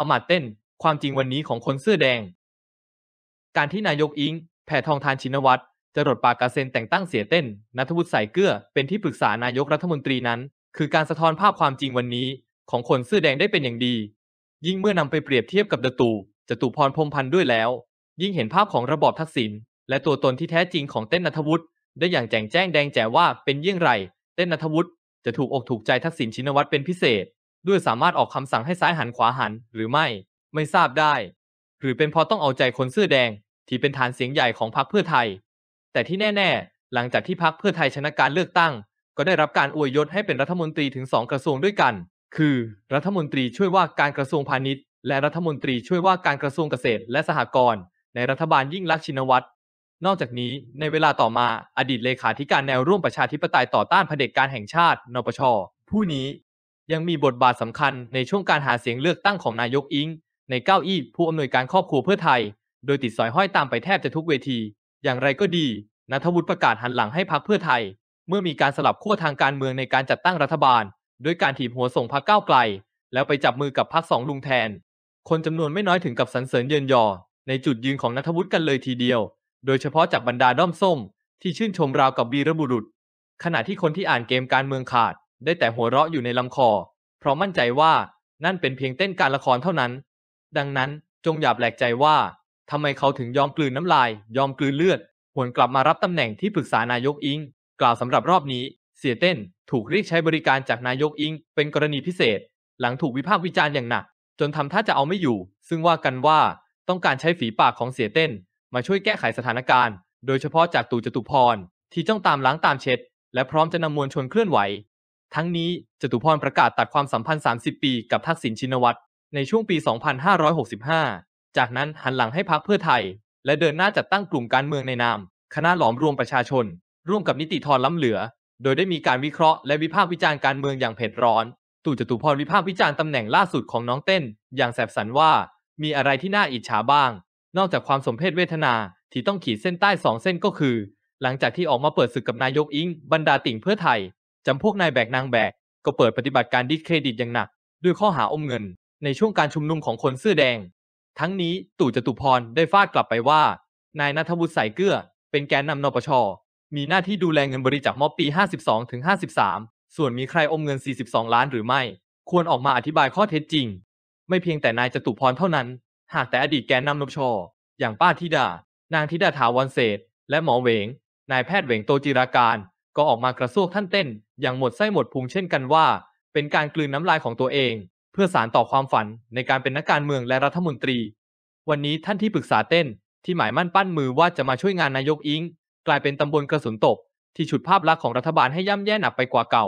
อมาเต้นความจริงวันนี้ของคนเสื้อแดง การที่นายกอิงแผ่ทองทานชินวัตรจะรดปากกาเซนแต่งตั้งเสียเต้นนัทวุฒิสายเกลือเป็นที่ปรึกษานายกรัฐมนตรีนั้น คือการสะท้อนภาพความจริงวันนี้ ของคนเสื้อแดงได้เป็นอย่างดี ยิ่งเมื่อนำไปเปรียบเทียบกับดตูจตุพรพรมพันธ์ด้วยแล้ว ยิ่งเห็นภาพของระบอบทักษิณ และตัวตนที่แท้จริงของเต้นนัทวุฒิ ได้อย่างแจ่งแจ้งแดงแจ๋ว่าเป็นเยี่ยงไร เต้นนัทวุฒิจะถูกอกถูกใจทักษิณชินวัตรเป็นพิเศษด้วยสามารถออกคำสั่งให้ซ้ายหัน ขวาหัน หรือไม่ไม่ทราบได้ หรือเป็นเพราะต้องเอาใจคนเสื้อแดง ที่เป็นฐานเสียงใหญ่ของพรรคเพื่อไทย แต่ที่แน่ๆหลังจากที่พรรคเพื่อไทยชนะการเลือกตั้ง ก็ได้รับการอวยยศให้เป็นรัฐมนตรีถึงสองกระทรวงด้วยกัน คือ รัฐมนตรีช่วยว่าการกระทรวงพาณิชย์ และรัฐมนตรีช่วยว่าการกระทรวงเกษตรและสหกรณ์ในรัฐบาลยิ่งลักษณ์ชินวัตรนอกจากนี้ในเวลาต่อมาอดีตเลขาธิการแนวร่วมประชาธิปไตยต่อต้านเผด็จการแห่งชาตินปชผู้นี้ยังมีบทบาทสำคัญในช่วงการหาเสียงเลือกตั้งของนายกอิง ในเก้าอี้ผู้อำนวยการครอบครัวเพื่อไทย โดยติดสอยห้อยตามไปแทบจะทุกเวที อย่างไรก็ดีนัทวุฒิประกาศหันหลังให้พรรคเพื่อไทย เมื่อมีการสลับขั้วทางการเมืองในการจัดตั้งรัฐบาลด้วยการถีบหัวส่งพรรคก้าไกล แล้วไปจับมือกับพรรคสองลุงแทน คนจำนวนไม่น้อยถึงกับสรรเสริญเยินยอ ในจุดยืนของนัทวุฒิกันเลยทีเดียว โดยเฉพาะจากบรรดาด้อมส้ม ที่ชื่นชมราวกับบีรบุรุษ ขณะที่คนที่อ่านเกมการเมืองขาดได้แต่หัวเราะอยู่ในลำคอ เพราะมั่นใจว่านั่นเป็นเพียงเต้นการละครเท่านั้น ดังนั้นจงอย่าแปลกใจว่าทำไมเขาถึงยอมกลืนน้ำลาย ยอมกลืนเลือด หวนกลับมารับตำแหน่งที่ปรึกษานายกอิง กล่าวสำหรับรอบนี้ เสียเต้นถูกเรียกใช้บริการจากนายกอิง เป็นกรณีพิเศษ หลังถูกวิพากษ์วิจารณ์อย่างหนักจนทำท่าจะเอาไม่อยู่ ซึ่งว่ากันว่าต้องการใช้ฝีปากของเสียเต้น มาช่วยแก้ไขสถานการณ์ โดยเฉพาะจากตู่จตุพรที่จ้องตามล้างตามเช็ด และพร้อมจะนำมวลชนเคลื่อนไหวทั้งนี้จตุพรประกาศตัดความสัมพันธ์ 30 ปีกับทักษิณชินวัตร ในช่วงปี 2565 จากนั้นหันหลังให้พักเพื่อไทย และเดินหน้าจัดตั้งกลุ่มการเมืองในนามคณะหลอมรวมประชาชน ร่วมกับนิติธรล้ำเหลือ โดยได้มีการวิเคราะห์และวิพากษ์วิจารณ์การเมืองอย่างเผ็ดร้อน ตู่จตุพรวิพากษ์วิจารณ์ตำแหน่งล่าสุดของน้องเต้น อย่างแสบสันว่า มีอะไรที่น่าอิจฉาบ้าง นอกจากความสมเพศเวทนาที่ต้องขีดเส้นใต้สองเส้นก็คือหลังจากที่ออกมาเปิดศึกกับนายกอิงบรรดาติ่งเพื่อไทยจำพวกนายแบกนางแบกก็เปิดปฏิบัติการดิสเครดิตอย่างหนัก ด้วยข้อหาอมเงินในช่วงการชุมนุมของคนเสื้อแดง ทั้งนี้ตู่จตุพรได้ฟาดกลับไปว่า นายนัทวุฒิส่เกลือเป็นแกนนำนปชมีหน้าที่ดูแลเงินบริจาคมอบปี 52ถึง53 ส่วนมีใครอมเงิน 42 ล้านหรือไม่ ควรออกมาอธิบายข้อเท็จจริง ไม่เพียงแต่นายจตุพรเท่านั้น หากแต่อดีตแกนนำนปชอย่างป้าธิดานางธิดาถาวรเศษและหมอเวงนายแพทย์เวงโตจิราการก็ออกมากระซวกท่านเต้นอย่างหมดไส้หมดพุงเช่นกันว่า เป็นการกลืนน้ำลายของตัวเอง เพื่อสารต่อความฝันในการเป็นนักการเมืองและรัฐมนตรี วันนี้ท่านที่ปรึกษาเต้น ที่หมายมั่นปั้นมือว่าจะมาช่วยงานนายกอิงกลายเป็นตำบลกระสุนตก ที่ฉุดภาพลักษณ์ของรัฐบาลให้ย่ำแย่หนักไปกว่าเก่า